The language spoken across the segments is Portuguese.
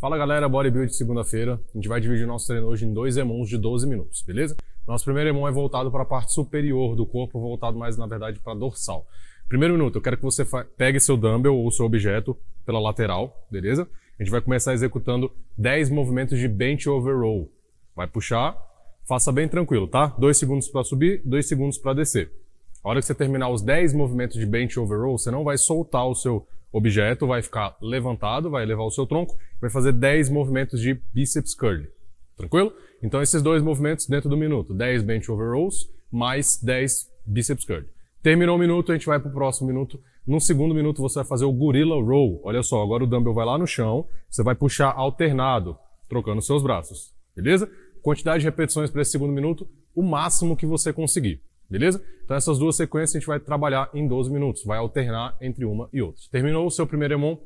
Fala galera, bodybuild segunda-feira. A gente vai dividir nosso treino hoje em dois emons de 12 minutos, beleza? Nosso primeiro emon é voltado para a parte superior do corpo, voltado mais na verdade para a dorsal. Primeiro minuto, eu quero que você pegue seu dumbbell ou seu objeto pela lateral, beleza? A gente vai começar executando 10 movimentos de bench over row. Vai puxar, faça bem tranquilo, tá? 2 segundos para subir, 2 segundos para descer. A hora que você terminar os 10 movimentos de bench over row, você não vai soltar o seu objeto vai ficar levantado, vai levar o seu tronco, vai fazer 10 movimentos de bíceps curl. Tranquilo? Então esses dois movimentos dentro do minuto, 10 bench over rows mais 10 bíceps curl. Terminou o minuto, a gente vai para o próximo minuto. No segundo minuto você vai fazer o gorilla row. Olha só, agora o dumbbell vai lá no chão, você vai puxar alternado, trocando seus braços. Beleza? Quantidade de repetições para esse segundo minuto, o máximo que você conseguir. Beleza? Então essas duas sequências a gente vai trabalhar em 12 minutos, vai alternar entre uma e outra. Terminou o seu primeiro EMON,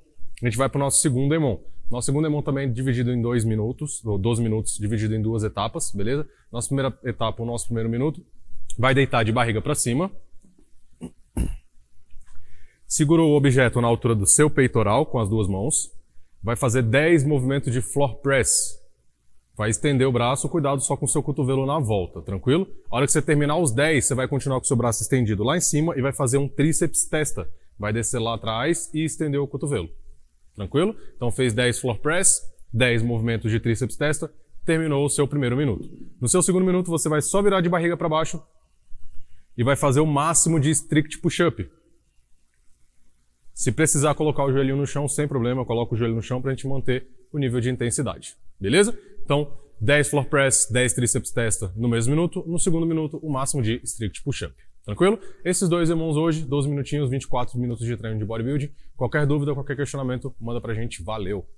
a gente vai para o nosso segundo EMON. Nosso segundo EMON também é dividido em 2 minutos, ou 12 minutos dividido em duas etapas, beleza? Nossa primeira etapa, o nosso primeiro minuto, vai deitar de barriga para cima. Segura o objeto na altura do seu peitoral com as duas mãos. Vai fazer 10 movimentos de floor press, Vai estender o braço, cuidado só com o seu cotovelo na volta, tranquilo? A hora que você terminar os 10, você vai continuar com o seu braço estendido lá em cima e vai fazer um tríceps testa. Vai descer lá atrás e estender o cotovelo. Tranquilo? Então fez 10 floor press, 10 movimentos de tríceps testa, terminou o seu primeiro minuto. No seu segundo minuto, você vai só virar de barriga para baixo e vai fazer o máximo de strict push-up. Se precisar colocar o joelho no chão, sem problema, coloca o joelho no chão para a gente manter o nível de intensidade. Beleza? Então, 10 floor press, 10 tríceps testa no mesmo minuto, no segundo minuto, o máximo de strict push-up. Tranquilo? Esses dois irmãos hoje, 12 minutinhos, 24 minutos de treino de bodybuilding. Qualquer dúvida, qualquer questionamento, manda pra gente. Valeu!